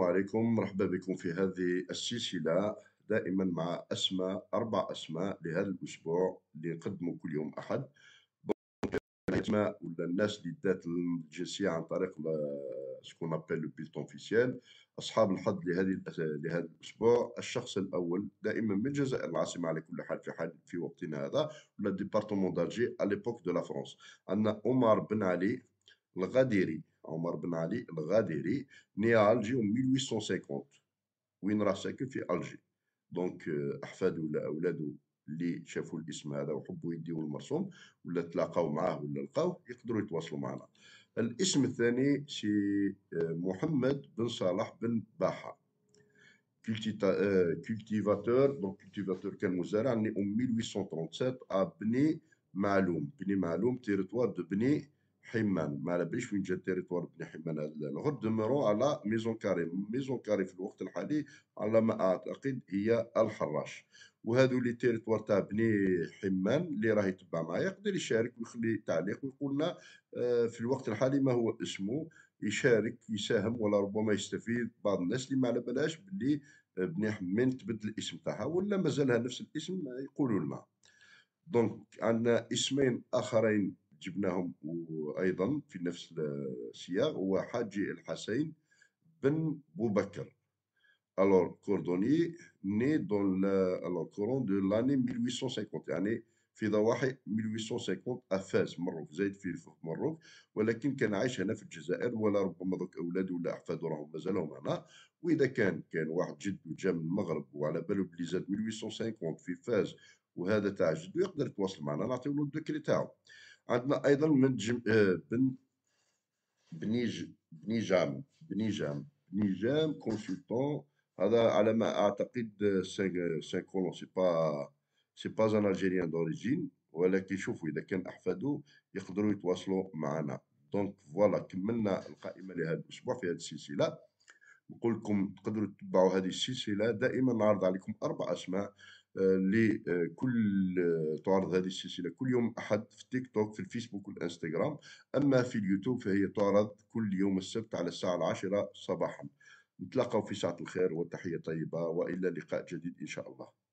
السلام عليكم مرحبا بكم في هذه السلسلة دائما مع أسماء أربع أسماء لهذا الأسبوع اللي نقدمه كل يوم أحد الأسماء ولا الناس اللي دات الجنسية عن طريق سكون أبل لو بيلتون فيسيال أصحاب الحظ لهذه لهذا الأسبوع الشخص الأول دائما من الجزائر العاصمة على كل حال في حال في وقتنا هذا ولا ديبارتمون دالجي على ليبوك دو لا فرونس عندنا عمر بن علي الغديري عمر بن علي الغديري ني الجي 1850 وين راه ساكن في ألجي دونك أحفاده ولا أولاده اللي شافوا الاسم هذا وحبوا يديوا المرسوم ولا تلاقاو معاه ولا لقاوه يقدروا يتواصلوا معنا الاسم الثاني سي محمد بن صالح بن باحة كولتيفاتور دونك كولتيفاتور كان مزارع ني 1837 ا بني معلوم بني معلوم تيريتوار دو بني حمان ما على باليش فين جا تيريتوار بني حمان الغد دمروا على ميزون كاري ميزون كاري في الوقت الحالي على ما اعتقد هي الحراش وهذو لي تيريتوار تاع بني حمان اللي راه يتبع معايا يقدر يشارك ويخلي تعليق ويقول لنا آه، في الوقت الحالي ما هو اسمه يشارك يساهم ولا ربما يستفيد بعض الناس اللي ما على بلاش بلي بني حمان تبدل الاسم تاعها ولا مازالها نفس الاسم يقولوا لنا دونك عندنا اسمين اخرين جبناهم أيضا في نفس السياق هو حاجي الحسين بن بوبكر alors cordonnier né dans le, الور كورون دو لاني 1850 يعني في ضواحي 1850 افاز مروك زايد في مروك ولكن كان عايش هنا في الجزائر ولا ربما دوك اولاده ولا احفاده راهم مازالهم هنا واذا كان كان واحد جد جا من المغرب وعلى باله بلي زاد 1850 في فاز وهذا تاع جدو يقدر يتواصل معنا نعطيو له الدكري تاعو عندنا أيضا من جم... آه، بن بنيج... بنيجام بنيجام بنيجام كونسلتون هذا على ما أعتقد سان كولون سي با سي با أن ألجيريان دوريجين ولكن شوفوا إذا كان أحفاده يقدروا يتواصلوا معنا دونك فوالا كملنا القائمة لهذا الأسبوع في هذه السلسلة نقول لكم تقدروا تتبعوا هذه السلسلة دائما نعرض عليكم أربع أسماء لكل آه، آه، تعرض هذه السلسلة كل يوم أحد في التيك توك في الفيسبوك والإنستغرام أما في اليوتيوب فهي تعرض كل يوم السبت على الساعة العاشرة صباحا نتلقوا في ساعة الخير والتحية طيبة وإلى لقاء جديد إن شاء الله